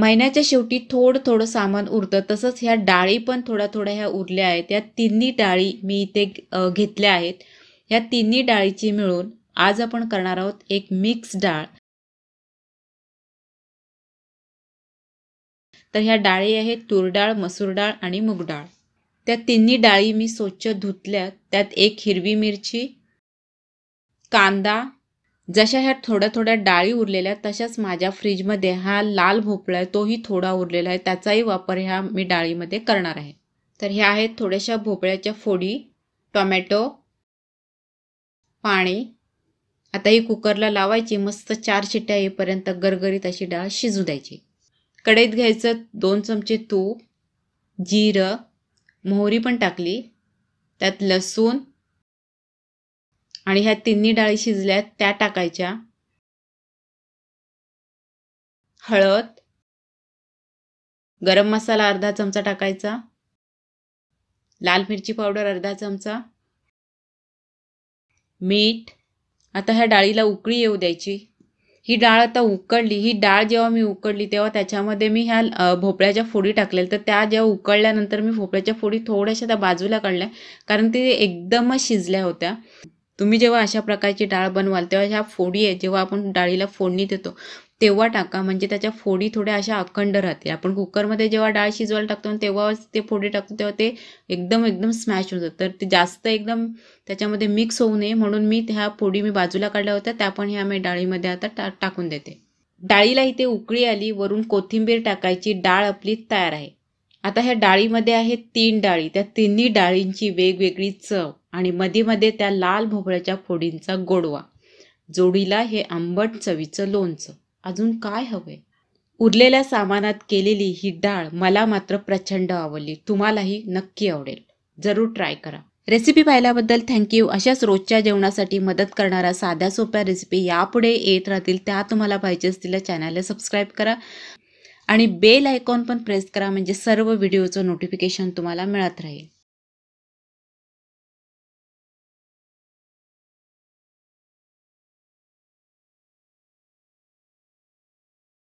महिन्याच्या शेवटी थोडं थोडं सामान उरतं तसंच ह्या डाळी पण थोड्या थोड्या ह्या उरल्या आहेत या तिन्ही डाळी मी इथे घेतल्या आहेत ह्या तिन्ही डाळीची मिळून आज आपण करणार आहोत एक मिक्स डाळ तर ह्या डाळी आहेत तूर डाळ मसूर डाळ आणि मूग डाळ त्या तिन्ही डाळी मी स्वच्छ धुतल्या त्यात एक हिरवी मिरची कांदा जशा ह्या थोड्या थोड्या डाळी उरलेल्या तशाच माझ्या फ्रीजमध्ये हा लाल भोपळा आहे तोही थोडा उरलेला आहे त्याचाही वापर ह्या मी डाळीमध्ये करणार आहे तर ह्या आहेत थोड्याशा भोपळ्याच्या फोडी टोमॅटो पाणी आता ही कुकरला लावायची मस्त चार शिट्ट्या येईपर्यंत गरगरीत अशी डाळ शिजू द्यायची कढईत घ्यायचं दोन चमचे तूप जिरं मोहरी पण टाकली त्यात लसूण आणि ह्या तिन्ही डाळी शिजल्यात त्या टाकायच्या हळद गरम मसाला अर्धा चमचा टाकायचा लाल मिरची पावडर अर्धा चमचा मीठ आता ह्या डाळीला उकळी येऊ द्यायची ही डाळ आता उकळली ही डाळ जेव्हा मी उकळली तेव्हा त्याच्यामध्ये मी ह्या भोपळ्याच्या फोडी टाकलेल्या तर त्या जेव्हा उकळल्यानंतर मी भोपळ्याच्या फोडी थोड्याशा त्या बाजूला काढल्या कारण ते एकदमच शिजल्या होत्या तुम्ही जेव्हा अशा प्रकारची डाळ बनवाल तेव्हा ह्या फोडी आहे जेव्हा आपण डाळीला फोडणी देतो तेव्हा टाका म्हणजे त्याच्या फोडी थोड्या अशा अखंड राहते आपण कुकरमध्ये जेव्हा डाळ शिजवायला टाकतो तेव्हाच ते फोडी टाकतो तेव्हा ते एकदम एकदम स्मॅश होतं तर ते जास्त एकदम त्याच्यामध्ये मिक्स होऊ नये म्हणून मी ह्या फोडी मी बाजूला काढल्या होत्या त्या पण ह्या मी डाळीमध्ये आता टा टाकून देते डाळीला इथे उकळी आली वरून कोथिंबीर टाकायची डाळ आपली तयार आहे आता ह्या डाळीमध्ये आहे तीन डाळी त्या तिन्ही डाळींची वेगवेगळी चव आणि मध्ये मध्ये त्या लाल भोपळ्याच्या फोडींचा गोडवा जोडीला हे आंबट चवीचं लोणचं अजून काय हवंय उरलेल्या सामानात केलेली ही डाळ मला मात्र प्रचंड आवडली तुम्हालाही नक्की आवडेल जरूर ट्राय करा रेसिपी पाहिल्याबद्दल थँक्यू अशाच रोजच्या जेवणासाठी मदत करणारा साध्या सोप्या रेसिपी यापुढे येत राहतील त्या तुम्हाला पाहिजे असतील चॅनलला सबस्क्राईब करा आणि बेल आयकॉन पण प्रेस करा म्हणजे सर्व व्हिडिओचं नोटिफिकेशन तुम्हाला मिळत राहील